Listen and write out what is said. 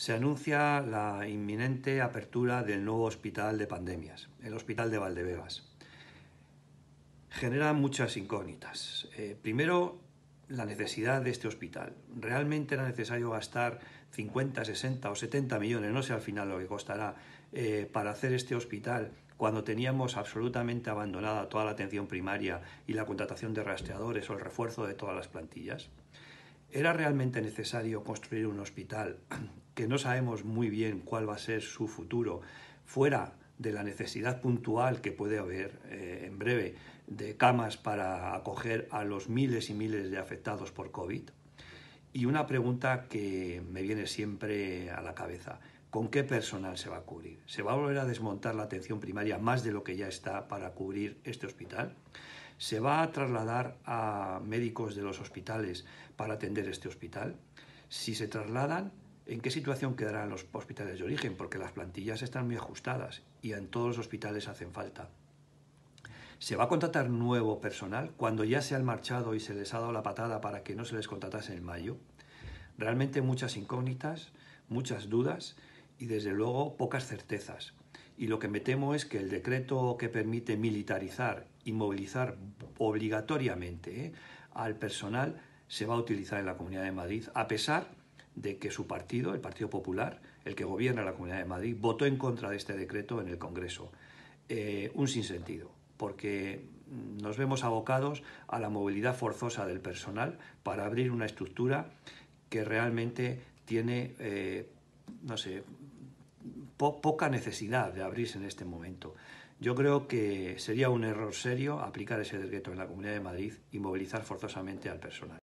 se anuncia la inminente apertura del nuevo hospital de pandemias, el Hospital de Valdebebas. Genera muchas incógnitas. Eh, primero, la necesidad de este hospital. ¿Realmente era necesario gastar 50, 60 o 70 millones, no sé al final lo que costará, eh, para hacer este hospital cuando teníamos absolutamente abandonada toda la atención primaria y la contratación de rastreadores o el refuerzo de todas las plantillas? ¿Era realmente necesario construir un hospital que no sabemos muy bien cuál va a ser su futuro, fuera de la necesidad puntual que puede haber eh, en breve de camas para acoger a los miles y miles de afectados por COVID. Y una pregunta que me viene siempre a la cabeza, ¿con qué personal se va a cubrir? ¿Se va a volver a desmontar la atención primaria más de lo que ya está para cubrir este hospital? ¿Se va a trasladar a médicos de los hospitales para atender este hospital? Si se trasladan, ¿En qué situación quedarán los hospitales de origen? Porque las plantillas están muy ajustadas y en todos los hospitales hacen falta. ¿Se va a contratar nuevo personal cuando ya se han marchado y se les ha dado la patada para que no se les contratase en mayo? Realmente muchas incógnitas, muchas dudas y desde luego pocas certezas. Y lo que me temo es que el decreto que permite militarizar y movilizar obligatoriamente eh, al personal se va a utilizar en la Comunidad de Madrid, a pesar de que su partido, el Partido Popular, el que gobierna la Comunidad de Madrid, votó en contra de este decreto en el Congreso. Eh, un sinsentido, porque nos vemos abocados a la movilidad forzosa del personal para abrir una estructura que realmente tiene, eh, no sé, poca necesidad de abrirse en este momento. Yo creo que sería un error serio aplicar ese decreto en la Comunidad de Madrid y movilizar forzosamente al personal.